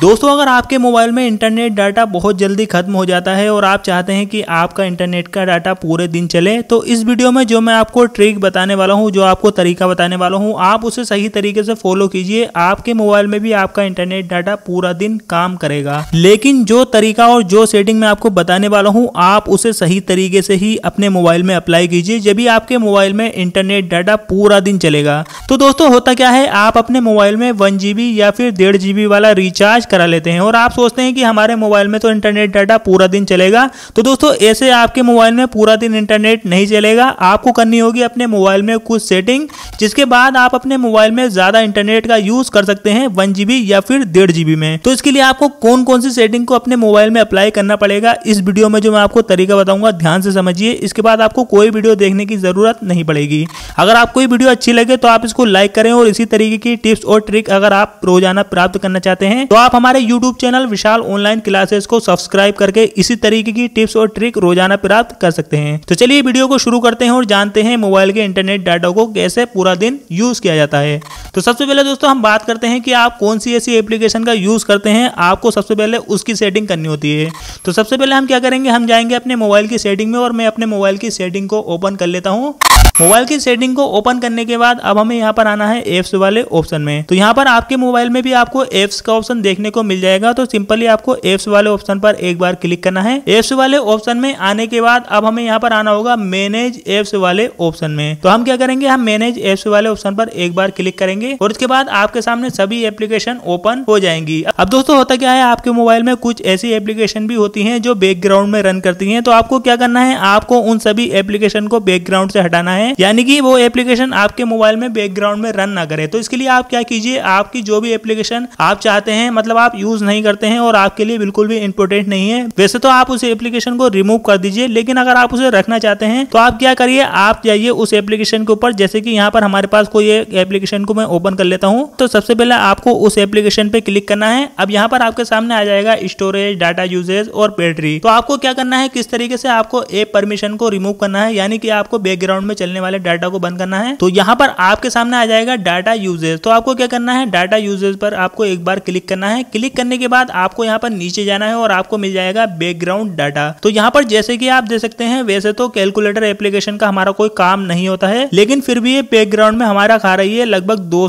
दोस्तों अगर आपके मोबाइल में इंटरनेट डाटा बहुत जल्दी खत्म हो जाता है और आप चाहते हैं कि आपका इंटरनेट का डाटा पूरे दिन चले तो इस वीडियो में जो मैं आपको ट्रिक बताने वाला हूं जो आपको तरीका बताने वाला हूं आप उसे सही तरीके से फॉलो कीजिए आपके मोबाइल में भी आपका इंटरनेट डाटा पूरा दिन काम करेगा लेकिन जो तरीका और जो सेटिंग मैं आपको बताने वाला हूँ आप उसे सही तरीके से ही अपने मोबाइल में अप्लाई कीजिए जब भी आपके मोबाइल में इंटरनेट डाटा पूरा दिन चलेगा तो दोस्तों होता क्या है आप अपने मोबाइल में वन या फिर डेढ़ वाला रिचार्ज रिचार्ज करा लेते हैं और आप सोचते हैं कि हमारे मोबाइल में तो इंटरनेट डाटा पूरा दिन चलेगा तो दोस्तों ऐसे आपके मोबाइल में पूरा दिन इंटरनेट नहीं चलेगा आपको करनी होगी अपने मोबाइल में कुछ सेटिंग जिसके बाद आप अपने मोबाइल में ज़्यादा इंटरनेट का यूज़ कर सकते हैं वन या फिर डेढ़ में तो इसके लिए आपको कौन कौन सी सेटिंग को अपने मोबाइल में अप्लाई करना पड़ेगा इस वीडियो में जो मैं आपको तरीका बताऊंगा ध्यान से समझिए इसके बाद आपको कोई वीडियो देखने की ज़रूरत नहीं पड़ेगी अगर आपको ये वीडियो अच्छी लगे तो आप इसको लाइक करें और इसी तरीके की टिप्स और ट्रिक अगर आप रोजाना प्राप्त करना चाहते हैं तो आप आप हमारे YouTube channel Vishal online classes को सब्सक्राइब करके इसी तरीके की टिप्स और ट्रिक रोजाना प्राप्त कर सकते हैं तो चलिए वीडियो को शुरू करते हैं और जानते हैं मोबाइल के इंटरनेट डाटा को कैसे पूरा दिन यूज किया जाता है तो सबसे पहले दोस्तों हम बात करते हैं कि आप कौन सी ऐसी एप्लीकेशन का यूज करते हैं आपको सबसे पहले उसकी सेटिंग करनी होती है तो सबसे पहले हम क्या करेंगे हम जाएंगे अपने मोबाइल की सेटिंग में और मैं अपने मोबाइल की सेटिंग को ओपन कर लेता हूँ मोबाइल की सेटिंग को ओपन करने के बाद अब हमें यहाँ पर आना है एप्स वाले ऑप्शन में तो यहाँ पर आपके मोबाइल में भी आपको एप्स का ऑप्शन देखने देखने को मिल जाएगा तो सिंपली आपको एप्स वाले ऑप्शन पर एक बार क्लिक करना है एप्स वाले ऑप्शन में आने के बाद अब हमें यहाँ पर आना होगा मैनेज एप्स वाले ऑप्शन में तो हम क्या करेंगे हम मैनेज एप्स वाले ऑप्शन पर एक बार क्लिक करेंगे और उसके बाद आपके सामने सभी एप्लीकेशन ओपन हो जाएंगी अब दोस्तों होता क्या है आपके मोबाइल में कुछ ऐसी एप्लीकेशन भी होती है जो बैकग्राउंड में रन करती है तो आपको क्या करना है आपको उन सभी एप्लीकेशन को बैकग्राउंड से हटाना है यानी कि वो एप्लीकेशन आपके मोबाइल में बैकग्राउंड में रन ना करे तो इसके लिए आप क्या कीजिए आपकी जो भी एप्लीकेशन आप चाहते हैं मतलब मतलब आप यूज नहीं करते हैं और आपके लिए बिल्कुल भी इंपोर्टेंट नहीं है वैसे तो आप उस एप्लीकेशन को रिमूव कर दीजिए लेकिन अगर आप उसे रखना चाहते हैं तो आप क्या करिए आप जाइए उस एप्लीकेशन के ऊपर जैसे कि यहाँ पर हमारे पास कोई एप्लीकेशन को मैं ओपन कर लेता हूँ तो सबसे पहले आपको उस एप्लीकेशन पे क्लिक करना है अब यहाँ पर आपके सामने आ जाएगा स्टोरेज डाटा यूजेज और बैटरी तो आपको क्या करना है किस तरीके से आपको एप परमिशन को रिमूव करना है यानी कि आपको बैकग्राउंड में चलने वाले डाटा को बंद करना है तो यहाँ पर आपके सामने आ जाएगा डाटा यूजेज तो आपको क्या करना है डाटा यूजेज पर आपको एक बार क्लिक करना है है क्लिक करने के बाद आपको यहाँ पर नीचे जाना है और आपको मिल जाएगा बैकग्राउंड डाटा तो यहाँ पर जैसे कि आप देख सकते हैं वैसे तो कैलकुलेटर एप्लीकेशन का हमारा कोई काम नहीं होता है लेकिन फिर भी ये बैकग्राउंड में हमारा खा रही है लगभग दो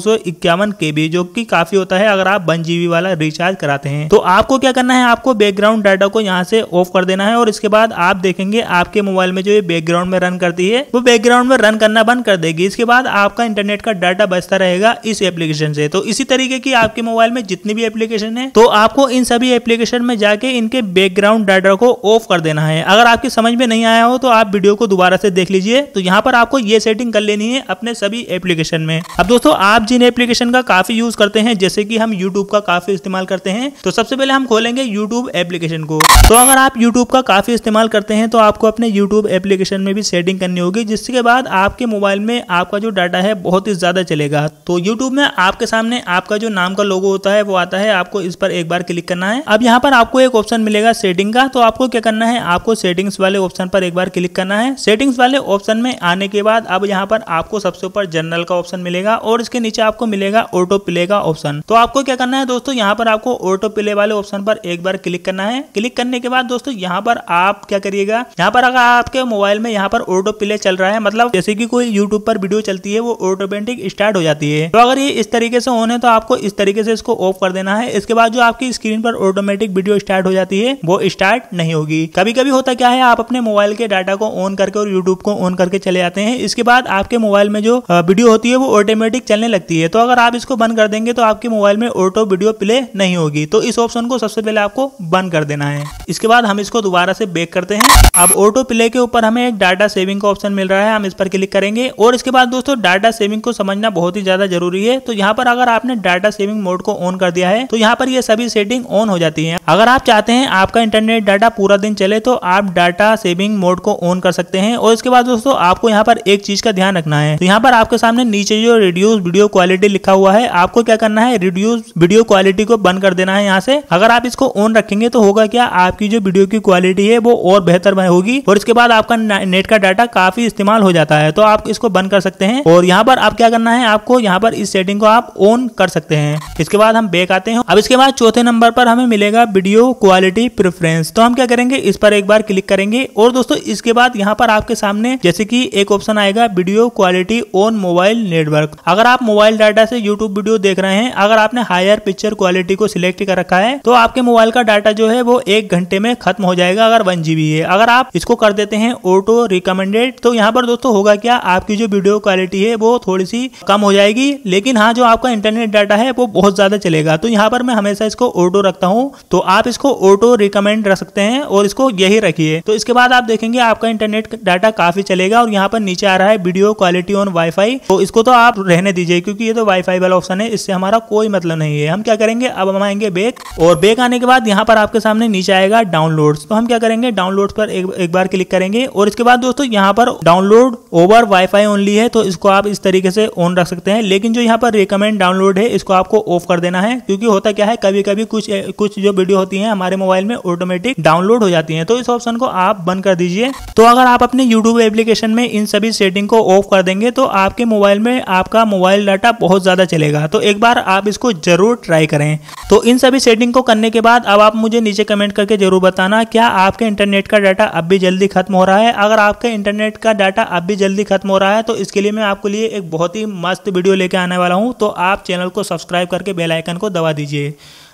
केबी जो की काफी होता है अगर आप वन वाला रिचार्ज कराते हैं तो आपको क्या करना है आपको बैकग्राउंड डाटा को यहाँ से ऑफ कर देना है और इसके बाद आप देखेंगे आपके मोबाइल में जो ये बैकग्राउंड में रन करती है वो बैकग्राउंड में रन करना बंद कर देगी इसके बाद आपका इंटरनेट का डाटा बचता रहेगा इस एप्लीकेशन से तो इसी तरीके की आपके मोबाइल में जितनी भी एप्लीकेशन एप्लीकेशन है तो आपको इन सभी एप्लीकेशन में जाके इनके बैकग्राउंड डाटा को ऑफ कर देना है अगर आपके समझ में नहीं आया हो तो आप वीडियो को दोबारा से देख लीजिए तो यहाँ पर आपको ये सेटिंग कर लेनी है अपने सभी एप्लीकेशन में अब दोस्तों आप जिन एप्लीकेशन का काफी यूज करते हैं जैसे की हम यूट्यूब का काफी इस्तेमाल करते हैं तो सबसे पहले हम खोलेंगे यूट्यूब एप्लीकेशन को तो अगर आप यूट्यूब का काफी इस्तेमाल करते हैं तो आपको अपने यूट्यूब एप्लीकेशन में भी सेटिंग करनी होगी जिसके बाद आपके मोबाइल में आपका जो डाटा है बहुत ही ज्यादा चलेगा तो यूट्यूब में आपके सामने आपका जो नाम का लोगो होता है वो आता है आपको आपको इस पर एक बार क्लिक करना है अब यहाँ पर आपको एक ऑप्शन मिलेगा सेटिंग का तो आपको क्या करना है आपको सेटिंग्स वाले ऑप्शन पर एक बार क्लिक करना है सेटिंग्स वाले ऑप्शन में आने के बाद अब यहाँ पर आपको सबसे ऊपर जनरल का ऑप्शन मिलेगा और इसके नीचे आपको मिलेगा ऑटो प्ले का ऑप्शन तो आपको क्या करना है दोस्तों यहाँ पर आपको ऑटो प्ले वाले ऑप्शन पर एक बार क्लिक करना है क्लिक करने के बाद दोस्तों यहाँ पर आप क्या करिएगा यहाँ पर अगर आपके मोबाइल में यहाँ पर ऑटो प्ले चल रहा है मतलब जैसे की कोई यूट्यूब पर वीडियो चलती है वो ऑटोमेटिक स्टार्ट हो जाती है तो अगर ये इस तरीके से ऑन है तो आपको इस तरीके से इसको ऑफ कर देना है इसके बाद जो आपकी स्क्रीन पर ऑटोमेटिक वीडियो स्टार्ट हो जाती है वो स्टार्ट नहीं होगी कभी कभी होता क्या है आप अपने मोबाइल के डाटा को ऑन करके और यूट्यूब को ऑन करके चले जाते हैं इसके बाद आपके मोबाइल में जो वीडियो होती है वो ऑटोमेटिक चलने लगती है तो अगर आप इसको बंद कर देंगे तो आपके मोबाइल में ऑटो वीडियो प्ले नहीं होगी तो इस ऑप्शन को सबसे पहले आपको बंद कर देना है इसके बाद हम इसको दोबारा से बेक करते हैं अब ऑटो प्ले के ऊपर हमें एक डाटा सेविंग का ऑप्शन मिल रहा है हम इस पर क्लिक करेंगे और इसके बाद दोस्तों डाटा सेविंग को समझना बहुत ही ज्यादा जरूरी है तो यहाँ पर अगर आपने डाटा सेविंग मोड को ऑन कर दिया है तो यहाँ पर ये सभी सेटिंग ऑन हो जाती है अगर आप चाहते हैं आपका इंटरनेट डाटा पूरा दिन चले तो आप डाटा सेविंग मोड को ऑन कर सकते हैं और इसके बाद दोस्तों आपको यहाँ पर एक चीज का ध्यान रखना है तो यहाँ पर आपके सामने नीचे जो रिड्यूस वीडियो क्वालिटी लिखा हुआ है आपको क्या करना है रिड्यूस वीडियो क्वालिटी को बंद कर देना है यहाँ से अगर आप इसको ऑन रखेंगे तो होगा क्या आपकी जो वीडियो की क्वालिटी है वो और बेहतर होगी और इसके बाद आपका नेट का डाटा काफी इस्तेमाल हो जाता है तो आप इसको बंद कर सकते हैं और यहाँ पर आप क्या करना है आपको यहाँ पर इस सेटिंग को आप ऑन कर सकते हैं इसके बाद हम बैक आते हैं अब इसके बाद चौथे नंबर पर हमें मिलेगा वीडियो क्वालिटी प्रेफरेंस तो हम क्या करेंगे इस पर एक बार क्लिक करेंगे और दोस्तों इसके बाद यहाँ पर आपके सामने जैसे कि एक ऑप्शन आएगा video quality on mobile network अगर आप मोबाइल डाटा से यूट्यूब वीडियो देख रहे हैं अगर आपने हायर पिक्चर क्वालिटी को सिलेक्ट कर रखा है तो आपके मोबाइल का डाटा जो है वो एक घंटे में खत्म हो जाएगा अगर वन जीबी है अगर आप इसको कर देते हैं ऑटो रिकमेंडेड तो यहाँ पर दोस्तों होगा क्या आपकी जो वीडियो क्वालिटी है वो थोड़ी सी कम हो जाएगी लेकिन हाँ जो आपका इंटरनेट डाटा है वो बहुत ज्यादा चलेगा तो यहाँ पर मैं हमेशा इसको ऑटो रखता हूँ तो आप इसको ऑटो रिकमेंड रख सकते हैं और इसको यही रखिए तो इसके बाद आप देखेंगे आपका इंटरनेट डाटा काफी चलेगा और यहाँ पर नीचे आ रहा है वीडियो क्वालिटी ऑन वाईफाई तो इसको तो आप रहने दीजिए क्योंकि ये तो वाईफाई वाला ऑप्शन है इससे हमारा कोई मतलब नहीं है हम क्या करेंगे अब हम आएंगे बेक और बेक आने के बाद यहाँ पर आपके सामने नीचे आएगा डाउनलोड तो हम क्या करेंगे डाउनलोड पर एक, एक बार क्लिक करेंगे और इसके बाद दोस्तों यहाँ पर डाउनलोड ओवर वाईफाई ओनली है तो इसको आप इस तरीके से ऑन रख सकते हैं लेकिन जो यहाँ पर रिकमेंड डाउनलोड है इसको आपको ऑफ कर देना है क्योंकि होता क्या है कभी कभी कुछ कुछ जो वीडियो होती है हमारे मोबाइल में ऑटोमेटिक डाउनलोड हो जाती है तो इस ऑप्शन को आप बंद कर दीजिए तो अगर आप अपने यूट्यूब एप्लीकेशन में इन सभी सेटिंग को ऑफ कर देंगे तो आपके मोबाइल में आपका मोबाइल डाटा बहुत ज्यादा चलेगा तो एक बार आप इसको जरूर ट्राई करें तो इन सभी सेटिंग को करने के बाद अब आप मुझे नीचे कमेंट करके जरूर बताना क्या आपके इंटरनेट का डाटा अब भी जल्दी खत्म हो रहा है अगर आपके इंटरनेट का डाटा अब भी जल्दी खत्म हो रहा है तो इसके लिए मैं आपके लिए एक बहुत ही मस्त वीडियो लेके आने वाला हूँ तो आप चैनल को सब्सक्राइब करके बेलाइकन को दबा दीजिए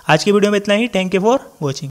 आज की वीडियो में इतना ही थैंक यू फॉर वॉचिंग